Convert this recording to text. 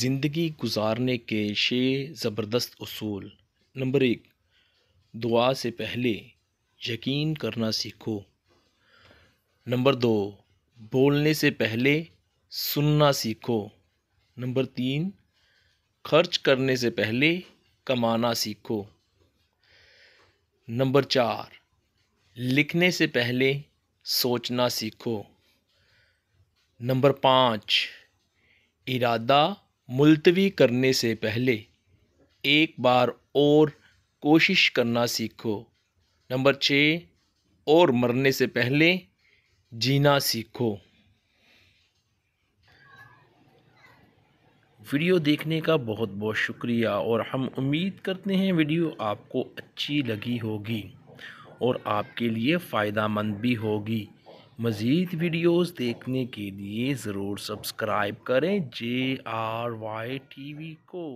ज़िंदगी गुजारने के छः ज़बरदस्त असूल नंबर एक दुआ से पहले यकीन करना सीखो नंबर दो बोलने से पहले सुनना सीखो नंबर तीन खर्च करने से पहले कमाना सीखो नंबर चार लिखने से पहले सोचना सीखो नंबर पाँच इरादा मुलतवी करने से पहले एक बार और कोशिश करना सीखो नंबर छः और मरने से पहले जीना सीखो वीडियो देखने का बहुत बहुत शुक्रिया और हम उम्मीद करते हैं वीडियो आपको अच्छी लगी होगी और आपके लिए फ़ायदा मंद भी होगी मज़ीद वीडियोस देखने के लिए ज़रूर सब्सक्राइब करें जे आर वाई टी को